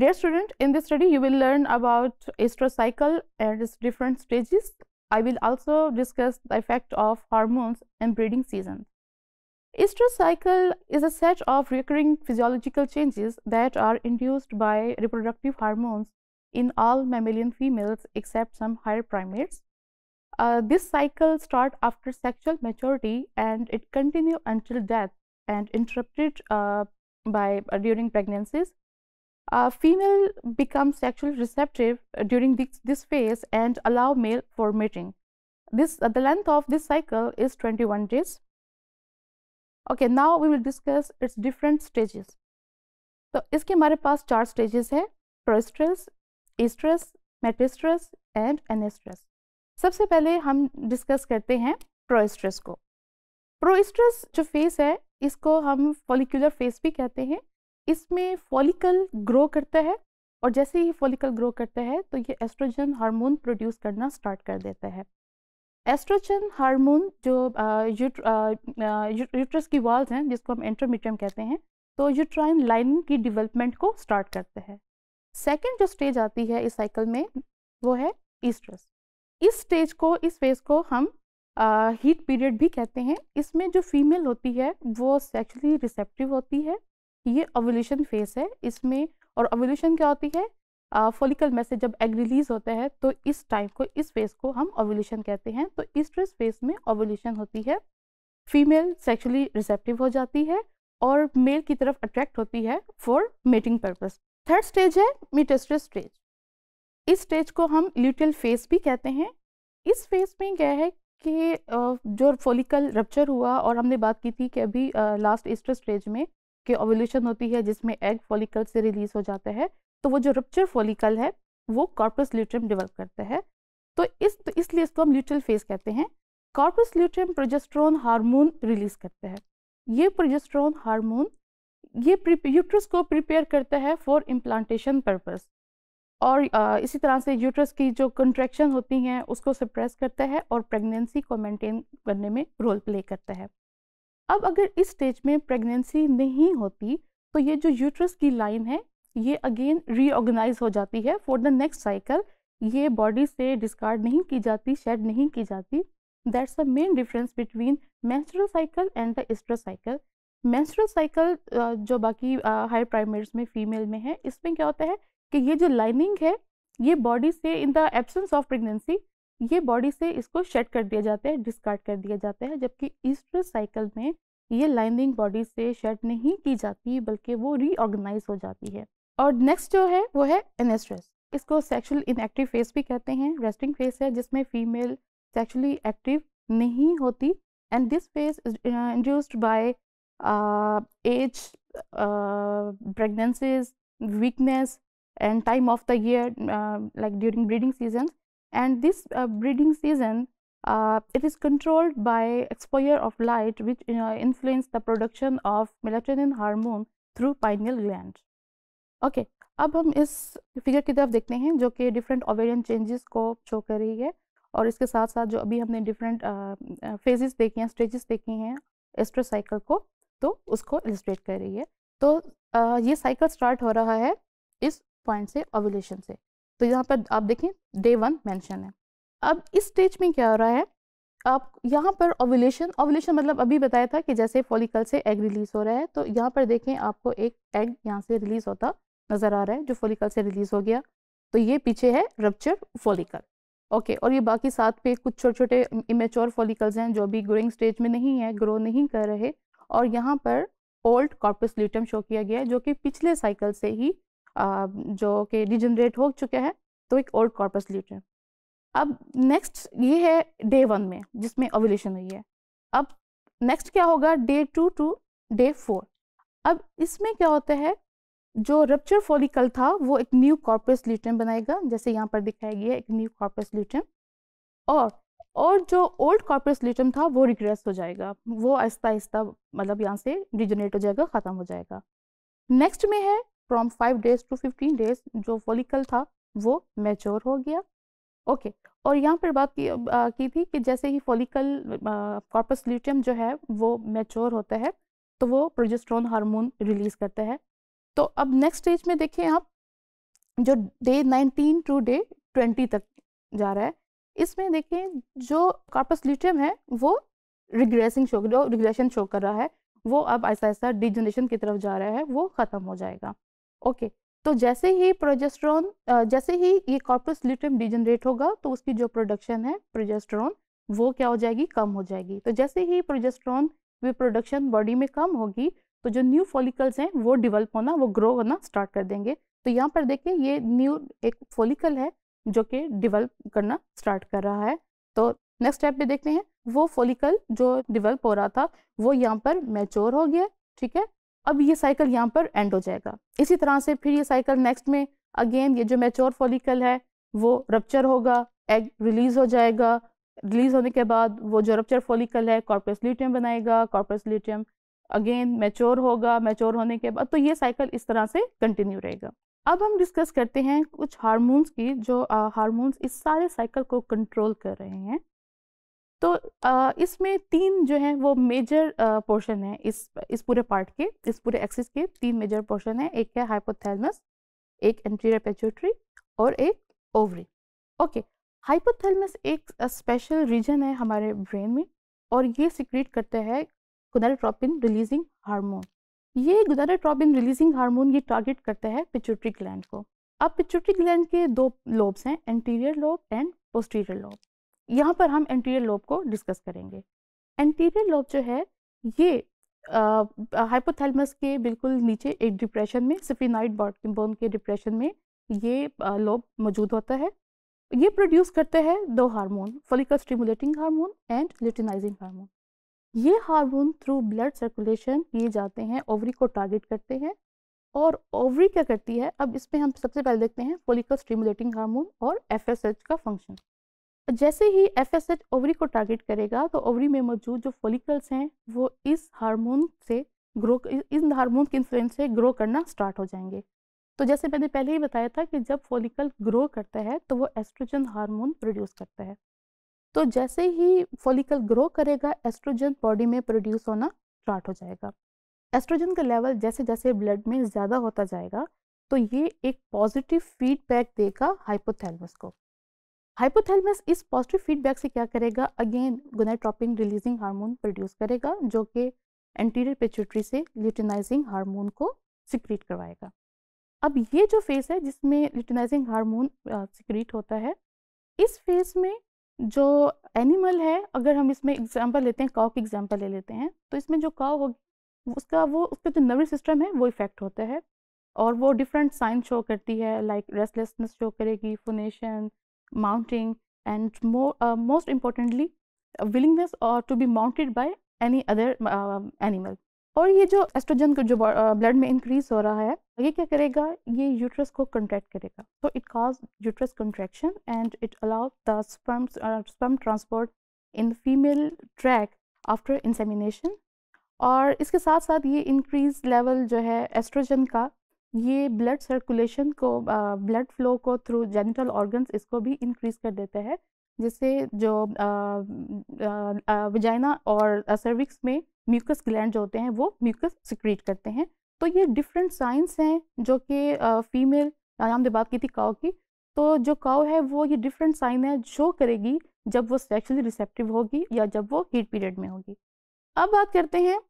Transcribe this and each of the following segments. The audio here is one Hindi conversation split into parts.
Dear student, in this study you will learn about estrous cycle and its different stages. I will also discuss the effect of hormones and breeding season. Estrous cycle is a set of recurring physiological changes that are induced by reproductive hormones in all mammalian females except some higher primates. Uh, this cycle starts after sexual maturity and it continues until death and interrupted uh, by uh, during pregnancies Uh, female becomes sexually receptive during this, this phase and allow male for mating. This uh, the length of this cycle is 21 days. Okay, now we will discuss its different stages. So, इसके हमारे पास चार स्टेजेस है proestrus estrus metestrus and anestrus सबसे पहले हम डिस्कस करते हैं प्रोस्ट्रस को Proestrus जो फेस है इसको हम फॉलिकुलर फेस भी कहते हैं इसमें फॉलिकल ग्रो करता है और जैसे ही फॉलिकल ग्रो करता है तो ये एस्ट्रोजन हार्मोन प्रोड्यूस करना स्टार्ट कर देता है एस्ट्रोजन हार्मोन जो यूट्रस की वॉल्स हैं जिसको हम एंट्रोमीट्रियम कहते हैं तो यूट्राइन लाइनिंग की डिवेलपमेंट को स्टार्ट करते हैं सेकेंड जो स्टेज आती है इस साइकिल में वो है ईस्ट्रस इस स्टेज को इस फेज को हम हीट uh, पीरियड भी कहते हैं इसमें जो फीमेल होती है वो सेक्चुअली रिसेप्टिव होती है ये ओवल्यूशन फेज है इसमें और ओवल्यूशन क्या होती है फोलिकल में से जब एग रिलीज होता है तो इस टाइम को इस फेज को हम ओवल्यूशन कहते हैं तो इस फेज में ओवल्यूशन होती है फीमेल सेक्सुअली रिसेप्टिव हो जाती है और मेल की तरफ अट्रैक्ट होती है for mating purpose third stage है मिटेस्ट्रस स्टेज इस स्टेज को हम ल्यूटियल फेज भी कहते हैं इस फेज में क्या है कि जो फोलिकल रप्चर हुआ और हमने बात की थी कि अभी लास्ट ईस्टर स्टेज में के ओवल्यूशन होती है जिसमें एग फॉलिकल से रिलीज हो जाता है तो वो जो रप्चर फॉलिकल है वो कॉर्पस ल्यूट्रियम डेवलप करता है तो इस तो इसलिए इसको हम ल्यूट्रल फेज कहते हैं corpus luteum progesterone hormone release करता है ये प्रोजेस्ट्रोन हार्मोन ये यूट्रस को प्रिपेयर करता है फॉर इम्प्लांटेशन पर्पस और इसी तरह से यूट्रस की जो कंट्रैक्शन होती हैं उसको सप्रेस करता है और प्रेगनेंसी को मेंटेन करने में रोल प्ले करता है अब अगर इस स्टेज में प्रेगनेंसी नहीं होती तो ये जो यूट्रस की लाइन है ये अगेन रीऑर्गेनाइज हो जाती है फॉर द नेक्स्ट साइकिल ये बॉडी से डिस्कार्ड नहीं की जाती शेड नहीं की जाती that's the main difference between menstrual cycle and the estrous cycle menstrual cycle जो बाकी हायर प्राइमेट्स में फीमेल में है इसमें क्या होता है कि ये जो लाइनिंग है ये बॉडी से in the absence of pregnancy ये बॉडी से इसको शेड कर दिया जाता है डिस्कार्ड कर दिया जाता है जबकि ईस्टर साइकिल में ये लाइनिंग बॉडी से शेड नहीं की जाती बल्कि वो रीऑर्गेनाइज हो जाती है और नेक्स्ट जो है वो है एनेस्ट्रेस इसको सेक्सुअल इनएक्टिव फेस भी कहते हैं रेस्टिंग फेस है जिसमें फीमेल सेक्सुअली एक्टिव नहीं होती and this phase induced by age pregnancies weakness and time of the year like during breeding season and this uh, breeding season uh, it is controlled by exposure of light which you know, influence the production of melatonin hormone through pineal gland okay, अब हम इस फिगर की तरफ देखते हैं जो कि डिफरेंट ओवेरियन चेंजेस को शो कर रही है और इसके साथ साथ जो अभी हमने डिफरेंट फेजेस देखे हैं स्टेजेस देखे हैं एस्ट्रोसाइकिल को तो उसको इलिस्ट्रेट कर रही है तो आ, ये साइकिल स्टार्ट हो रहा है इस पॉइंट से ओवुलेशन से तो यहाँ पर आप देखें डे वन मेंशन है अब इस स्टेज में क्या हो रहा है आप यहाँ पर ओवुलेशन ओवुलेशन मतलब अभी बताया था कि जैसे फॉलिकल से एग रिलीज हो रहा है तो यहाँ पर देखें आपको एक एग यहाँ से रिलीज होता नज़र आ रहा है जो फॉलिकल से रिलीज हो गया तो ये पीछे है रपच्चर फॉलिकल ओके और ये बाकी साथ पे कुछ छोटे छोटे इमेच्योर फॉलिकल्स हैं जो भी ग्रोइंग स्टेज में नहीं है ग्रो नहीं कर रहे और यहाँ पर ओल्ड कॉर्पस ल्यूटम शो किया गया है जो कि पिछले साइकिल से ही जो कि डिजनरेट हो चुके हैं तो एक ओल्ड कॉर्पस लीट है अब नेक्स्ट ये है डे वन में जिसमें ओवलेशन हुई है अब नेक्स्ट क्या होगा day two to day four अब इसमें क्या होता है जो रप्चर फॉलिकल था वो एक न्यू कॉर्पस ल्यूटम बनाएगा जैसे यहाँ पर दिखाया गया एक न्यू कॉर्पस ल्यूटम और और जो ओल्ड कॉर्पस ल्यूटम था वो रिग्रेस हो जाएगा वो आहिस्ता आहिस्ता मतलब यहाँ से डिजनेट हो जाएगा ख़त्म हो जाएगा नेक्स्ट में है from five days to fifteen days जो फॉलिकल था वो मेच्योर हो गया ओके okay. और यहाँ पर बात की, आ, की थी कि जैसे ही फॉलिकल कॉर्पस ल्यूटियम जो है वो मेच्योर होता है तो वो प्रोजेस्ट्रॉन हार्मोन रिलीज करता है तो अब नेक्स्ट स्टेज में देखें आप जो डे 19 टू डे 20 तक जा रहा है इसमें देखें जो कार्पस ल्यूटियम है वो रिग्रेसिंग शो जो रिग्रेशन शो कर रहा है वो अब ऐसा ऐसा डिजनरेशन की तरफ जा रहा है वो ख़त्म हो जाएगा ओके तो जैसे ही प्रोजेस्ट्रॉन जैसे ही ये कॉर्पस लिटम डिजनरेट होगा तो उसकी जो प्रोडक्शन है प्रोजेस्ट्रॉन वो क्या हो जाएगी कम हो जाएगी तो जैसे ही प्रोजेस्ट्रॉन वे प्रोडक्शन बॉडी में कम होगी तो जो न्यू फॉलिकल्स हैं वो डिवेल्प होना वो ग्रो होना स्टार्ट कर देंगे तो यहाँ पर देखिए ये न्यू एक फॉलिकल है जो कि डिवेल्प करना स्टार्ट कर रहा है तो नेक्स्ट स्टेप पे देखते हैं वो फॉलिकल जो डिवेल्प हो रहा था वो यहाँ पर मैच्योर हो गया ठीक है अब ये साइकिल यहाँ पर एंड हो जाएगा इसी तरह से फिर ये साइकिल नेक्स्ट में अगेन ये जो मेच्योर फॉलिकल है वो रप्चर होगा एग रिलीज हो जाएगा रिलीज होने के बाद वो जो रप्चर फॉलिकल है कॉर्पस लिटियम बनाएगा कॉर्पस लिटियम अगेन मेच्योर होगा मेच्योर होने के बाद तो ये साइकिल इस तरह से कंटिन्यू रहेगा अब हम डिस्कस करते हैं कुछ हार्मोन्स की जो हार्मोन्स इस सारे साइकिल को कंट्रोल कर रहे हैं तो इसमें तीन जो है वो मेजर पोर्शन है इस इस पूरे पार्ट के इस पूरे एक्सिस के तीन मेजर पोर्शन है एक है हाइपोथैलमस एक एंटीरियर पेचोट्री और एक ओवरी ओके हाइपोथैलमस एक स्पेशल रीजन है हमारे ब्रेन में और ये सिक्रेट करता है गुनाडोट्रोपिन रिलीजिंग हार्मोन ये गुनाडोट्रोपिन रिलीजिंग हार्मोन ये टारगेट करता है पिचुटरी ग्लैंड को अब पिचुटरी ग्लैंड के दो लोब्स हैं anterior lobe and posterior lobe यहाँ पर हम एंटीरियर लोब को डिस्कस करेंगे एंटीरियर लोब जो है ये हाइपोथैलमस के बिल्कुल नीचे एक डिप्रेशन में सिफिनाइट बोन के डिप्रेशन में ये लोब मौजूद होता है ये प्रोड्यूस करते हैं दो hormone follicle stimulating hormone and luteinizing hormone ये हार्मोन थ्रू ब्लड सर्कुलेशन किए जाते हैं ओवरी को टारगेट करते हैं और ओवरी क्या करती है अब इसमें हम सबसे पहले देखते हैं फोलिकल स्टिमुलेटिंग हार्मोन और एफ का फंक्शन जैसे ही एफ एस एच ओवरी को टारगेट करेगा तो ओवरी में मौजूद जो फोलिकल्स हैं वो इस हार्मोन से ग्रो इन हार्मोन के इन्फ्लुएंस से ग्रो करना स्टार्ट हो जाएंगे तो जैसे मैंने पहले ही बताया था कि जब फोलिकल ग्रो करता है तो वो एस्ट्रोजन हार्मोन प्रोड्यूस करता है तो जैसे ही फोलिकल ग्रो करेगा एस्ट्रोजन बॉडी में प्रोड्यूस होना स्टार्ट हो जाएगा एस्ट्रोजन का लेवल जैसे जैसे ब्लड में ज़्यादा होता जाएगा तो ये एक पॉजिटिव फीडबैक देगा हाइपोथैलेमस को हाइपोथैलमस इस पॉजिटिव फीडबैक से क्या करेगा again gonadotropin releasing hormone produce करेगा जो कि एंटीरियर पेचुटरी से ल्यूटिनाइजिंग हार्मोन को सिक्रीट करवाएगा अब ये जो फेज है जिसमें ल्यूटिनाइजिंग हार्मोन सिक्रीट होता है इस फेज में जो एनिमल है अगर हम इसमें एग्जाम्पल लेते हैं काव की एग्जाम्पल ले लेते हैं तो इसमें जो काव होगी उसका वो उसका जो नर्वस सिस्टम है वो इफेक्ट होता है और वो डिफरेंट साइन शो करती है लाइक रेस्टलेसनेस शो करेगी phonation mounting and more uh, most importantly willingness or uh, to be mounted by any other uh, animal और ये जो एस्ट्रोजन का जो ब्लड uh, में इंक्रीज हो रहा है ये क्या करेगा ये यूट्रस को कंट्रैक्ट करेगा so it cause uterus contraction and it allow the sperm sperm transport in female tract after insemination और इसके साथ साथ ये इंक्रीज लेवल जो है एस्ट्रोजन का ये ब्लड सर्कुलेशन को ब्लड फ्लो को थ्रू जेनिटल ऑर्गन्स इसको भी इंक्रीज कर देते हैं जिससे जो वजाइना और सर्विक्स में म्यूकस ग्लैंड जो होते हैं वो म्यूकस सिक्रीट करते हैं तो ये डिफरेंट साइंस हैं जो कि फीमेल हमने बात की थी काओ की तो जो काओ है वो ये डिफरेंट साइन है शो करेगी जब वो सेक्सुअली रिसेप्टिव होगी या जब वो हीट पीरियड में होगी अब बात करते हैं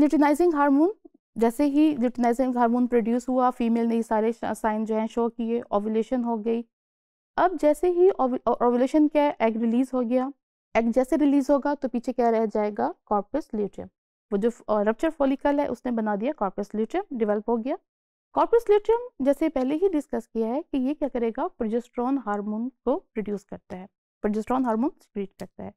लिटनाइजिंग हार्मोन जैसे ही ल्यूटनाइजिंग हार्मोन प्रोड्यूस हुआ फीमेल ने सारे साइन जो हैं शो किए ओवुलेशन हो गई अब जैसे ही ओवुलेशन क्या है एग रिलीज हो गया एग जैसे रिलीज होगा तो पीछे क्या रह जाएगा कॉर्पस ल्यूट्रियम वो जो रप्चर फॉलिकल है उसने बना दिया कॉर्पस ल्यूट्रियम डिवेल्प हो गया कॉर्पस ल्यूट्रियम जैसे पहले ही डिस्कस किया है कि ये क्या करेगा प्रोजेस्ट्रॉन हार्मोन को प्रोड्यूस करता है प्रोजेस्ट्रॉन हार्मोन स्प्रीट करता है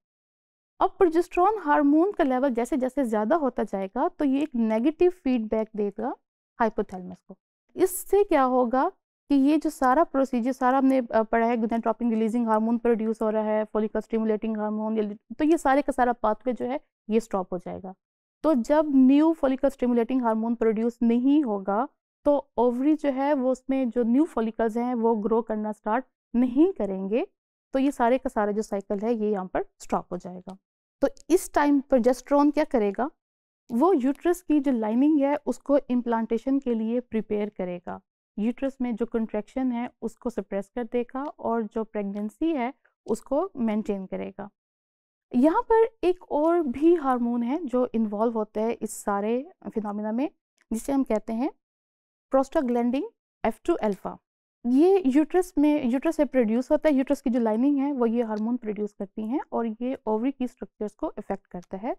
अब प्रोजेस्ट्रॉन हार्मोन का लेवल जैसे जैसे ज़्यादा होता जाएगा तो ये एक नेगेटिव फीडबैक देगा हाइपोथैलेमस को इससे क्या होगा कि ये जो सारा प्रोसीजर सारा हमने पढ़ा है ट्रॉपिंग रिलीजिंग हार्मोन प्रोड्यूस हो रहा है फोलिकल स्टिमुलेटिंग हार्मोन तो ये सारे का सारा पाथवे जो है ये स्टॉप हो जाएगा तो जब new follicle stimulating hormone produce नहीं होगा तो ओवरी जो है वो उसमें जो न्यू फोलिकल्स हैं वो ग्रो करना स्टार्ट नहीं करेंगे तो ये सारे का सारा जो साइकिल है ये यहाँ पर स्टॉप हो जाएगा तो इस टाइम प्रोजेस्ट्रॉन क्या करेगा वो यूट्रस की जो लाइनिंग है उसको इम्प्लांटेशन के लिए प्रिपेयर करेगा यूट्रस में जो कंट्रैक्शन है उसको सप्रेस कर देगा और जो प्रेगनेंसी है उसको मेंटेन करेगा यहाँ पर एक और भी हार्मोन है जो इन्वॉल्व होता है इस सारे फिनोमिना में जिसे हम कहते हैं प्रोस्टाग्लैंडिंग एफ टू एल्फ़ा ये यूट्रस में यूट्रस से प्रोड्यूस होता है यूट्रस की जो लाइनिंग है वो ये हार्मोन प्रोड्यूस करती हैं और ये ओवरी की स्ट्रक्चर्स को इफेक्ट करता है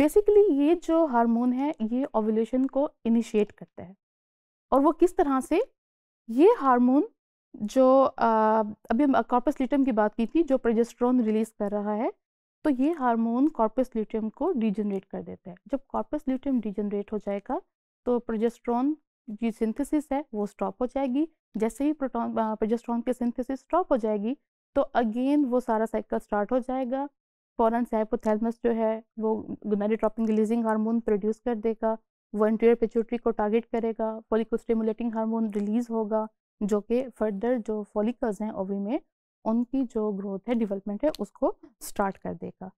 बेसिकली ये जो हार्मोन है ये ओवुलेशन को इनिशिएट करता है और वो किस तरह से ये हार्मोन जो आ, अभी हम कॉर्पस लिटम की बात की थी जो प्रोजेस्ट्रॉन रिलीज कर रहा है तो ये हार्मोन कॉर्पस लिटियम को डिजनरेट कर देता है जब कॉर्पस लिटियम डिजनरेट हो जाएगा तो प्रोजेस्ट्रॉन क्योंकि सिंथेसिस है वो स्टॉप हो जाएगी जैसे ही प्रोटॉन प्रोजेस्ट्रॉन की सिंथेसिस स्टॉप हो जाएगी तो अगेन वो सारा साइकिल स्टार्ट हो जाएगा फ़ौरन से जो है वो गोनाडोट्रोपिन रिलीजिंग हार्मोन प्रोड्यूस कर देगा वो इंटीरियर को टारगेट करेगा पोलिकोस्टिमुलेटिंग हार्मोन रिलीज़ होगा जो कि फर्दर जो फॉलिकल्स हैं ओवी में उनकी जो ग्रोथ है डिवेलपमेंट है उसको स्टार्ट कर देगा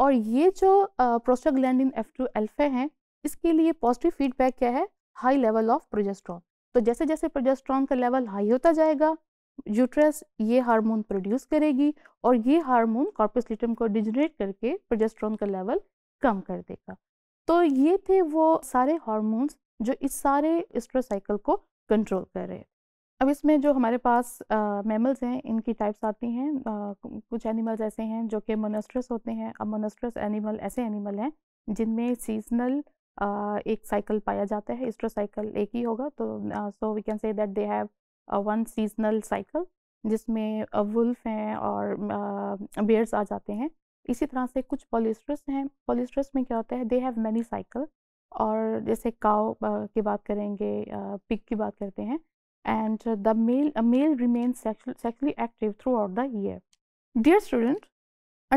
और ये जो प्रोस्टाग्लैंडिन एफ टू एल्फे हैं इसके लिए पॉजिटिव फीडबैक क्या है हाई लेवल ऑफ प्रोजेस्ट्रॉन तो जैसे जैसे प्रोजेस्ट्रॉन का लेवल हाई होता जाएगा यूट्रस ये हार्मोन प्रोड्यूस करेगी और ये हार्मोन कॉर्पोसलिटम को डिजनरेट करके प्रोजेस्ट्रॉन का लेवल कम कर देगा तो ये थे वो सारे हार्मोन्स जो इस सारे एस्ट्रोसाइकिल को कंट्रोल कर रहे हैं अब इसमें जो हमारे पास मेमल्स हैं इनकी टाइप्स आती हैं आ, कुछ एनिमल्स ऐसे हैं जो कि मोनस्ट्रस होते हैं अब मोनस्ट्रस एनिमल ऐसे एनिमल हैं जिनमें सीजनल एक साइकिल पाया जाता है साइकिल एक ही होगा तो so we can say that they have one seasonal cycle जिसमें वुल्फ हैं और बेयर्स आ जाते हैं इसी तरह से कुछ पॉलिस्ट्रस हैं पॉलिस्ट्रस में क्या होता है दे हैव मैनी साइकिल और जैसे काव की बात करेंगे पिक की बात करते हैं and the male male remain sexually active throughout the year dear student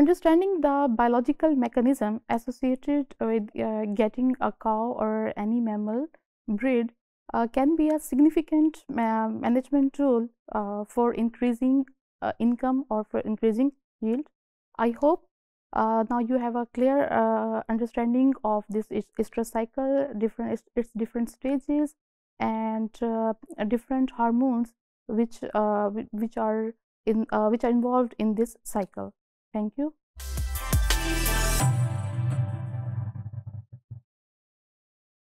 Understanding the biological mechanism associated with uh, getting a cow or any mammal breed uh, can be a significant ma management tool uh, for increasing uh, income or for increasing yield. I hope uh, now you have a clear uh, understanding of this estrous cycle, different its, different stages, and different hormones which which are in which are involved in this cycle. Thank you.